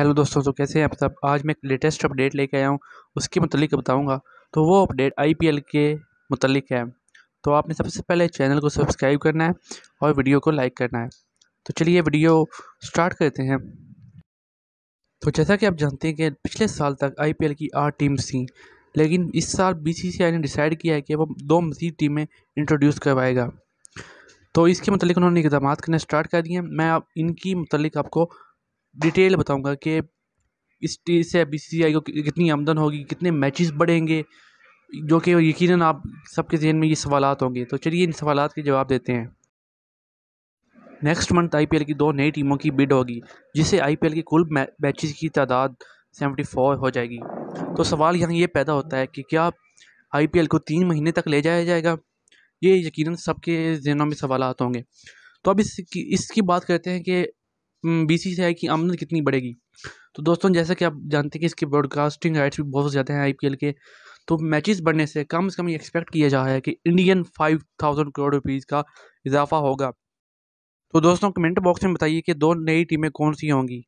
hello दोस्तों तो कैसे हैं आप सब आज मैं एक लेटेस्ट अपडेट लेके आया हूँ उसके मतलब बताऊँगा तो वो अपडेट आईपीएल के मतलब है तो आपने सबसे पहले चैनल को सब्सक्राइब करना है और वीडियो को लाइक करना है तो चलिए वीडियो स्टार्ट करते हैं तो जैसा कि आप जानते हैं कि पिछले साल तक आई की आठ टीम्स थी लेकिन इस साल बी ने डिसाइड किया है कि वो दो मजीद टीमें इंट्रोड्यूस करवाएगा तो इसके मतलब उन्होंने इकदाम करना स्टार्ट कर दिए मैं आप इनकी मतलब आपको डिटेल बताऊँगा कि इस टी से बी सी आई को कितनी आमदन होगी कितने मैचेस बढ़ेंगे जो कि यकीनन आप सबके जहन में ये सवाल होंगे तो चलिए इन सवाल के जवाब देते हैं नेक्स्ट मंथ आई की दो नई टीमों की बिड होगी जिससे एल के कुल मैचेस की तादाद 74 हो जाएगी तो सवाल यहाँ ये पैदा होता है कि क्या आई को तीन महीने तक ले जाया जाएगा ये यकीनन सबके जहनों में सवाल होंगे तो अब इसकी इसकी बात करते हैं कि सी हम्म, से कि आमदन कितनी बढ़ेगी तो दोस्तों जैसा कि आप जानते हैं कि इसके ब्रॉडकास्टिंग राइट्स भी बहुत ज़्यादा हैं आईपीएल के तो मैचेस बढ़ने से कम से कम ये एक्सपेक्ट किया जा रहा है कि Indian five thousand crore rupees का इजाफा होगा तो दोस्तों कमेंट बॉक्स में बताइए कि दो नई टीमें कौन सी होंगी